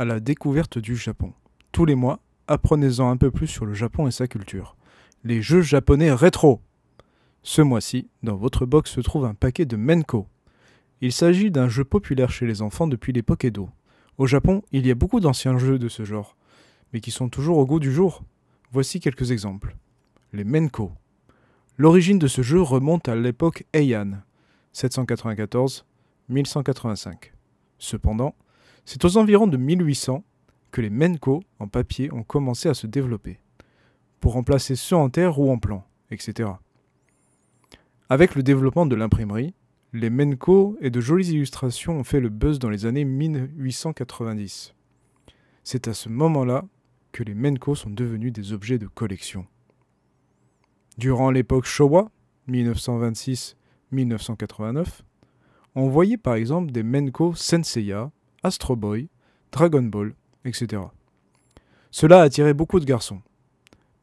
à la découverte du Japon. Tous les mois, apprenez-en un peu plus sur le Japon et sa culture. Les jeux japonais rétro. Ce mois-ci, dans votre box se trouve un paquet de Menko. Il s'agit d'un jeu populaire chez les enfants depuis l'époque Edo. Au Japon, il y a beaucoup d'anciens jeux de ce genre, mais qui sont toujours au goût du jour. Voici quelques exemples. Les Menko. L'origine de ce jeu remonte à l'époque Heian, 794-1185. Cependant, c'est aux environs de 1800 que les Menko en papier ont commencé à se développer, pour remplacer ceux en terre ou en plan, etc. Avec le développement de l'imprimerie, les Menko et de jolies illustrations ont fait le buzz dans les années 1890. C'est à ce moment-là que les Menko sont devenus des objets de collection. Durant l'époque Showa, 1926-1989, on voyait par exemple des Menko Senseiya Astro Boy, Dragon Ball, etc. Cela a attiré beaucoup de garçons.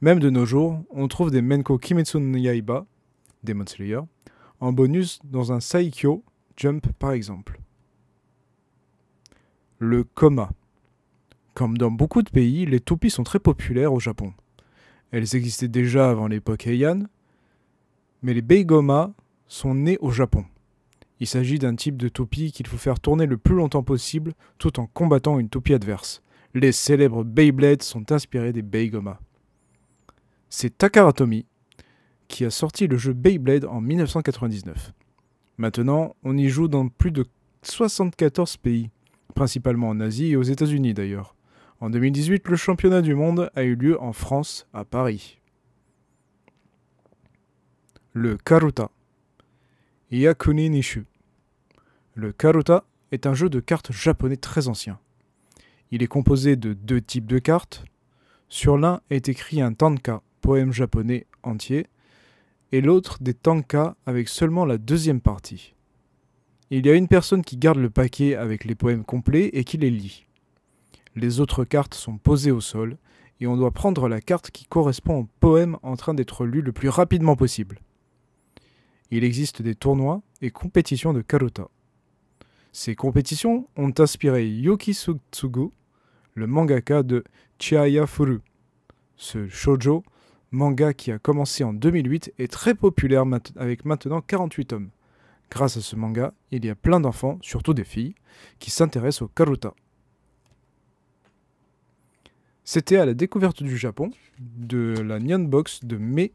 Même de nos jours, on trouve des Menko Kimetsu no Yaiba, Demon Slayer, en bonus dans un Saikyo Jump par exemple. Le Koma. Comme dans beaucoup de pays, les toupies sont très populaires au Japon. Elles existaient déjà avant l'époque Heian, mais les Beigoma sont nés au Japon. Il s'agit d'un type de toupie qu'il faut faire tourner le plus longtemps possible tout en combattant une toupie adverse. Les célèbres Beyblade sont inspirés des Goma. C'est Takaratomi qui a sorti le jeu Beyblade en 1999. Maintenant, on y joue dans plus de 74 pays, principalement en Asie et aux États-Unis d'ailleurs. En 2018, le championnat du monde a eu lieu en France, à Paris. Le Karuta Yakuni Nishu. Le Karuta est un jeu de cartes japonais très ancien. Il est composé de deux types de cartes. Sur l'un est écrit un tanka, poème japonais entier, et l'autre des tanka avec seulement la deuxième partie. Il y a une personne qui garde le paquet avec les poèmes complets et qui les lit. Les autres cartes sont posées au sol et on doit prendre la carte qui correspond au poème en train d'être lu le plus rapidement possible il existe des tournois et compétitions de Karuta. Ces compétitions ont inspiré Yuki Tsugu, le mangaka de Chiaya Furu. Ce shojo manga qui a commencé en 2008 est très populaire avec maintenant 48 hommes. Grâce à ce manga, il y a plein d'enfants, surtout des filles, qui s'intéressent au Karuta. C'était à la découverte du Japon de la Nyanbox Box de mai.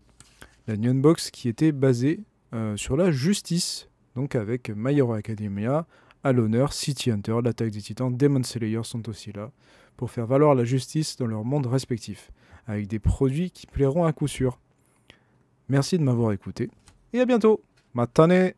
La Nyanbox Box qui était basée euh, sur la justice. Donc avec My Academia, à l'honneur, City Hunter, l'attaque des titans, Demon Slayer sont aussi là pour faire valoir la justice dans leur monde respectif, avec des produits qui plairont à coup sûr. Merci de m'avoir écouté et à bientôt. Matane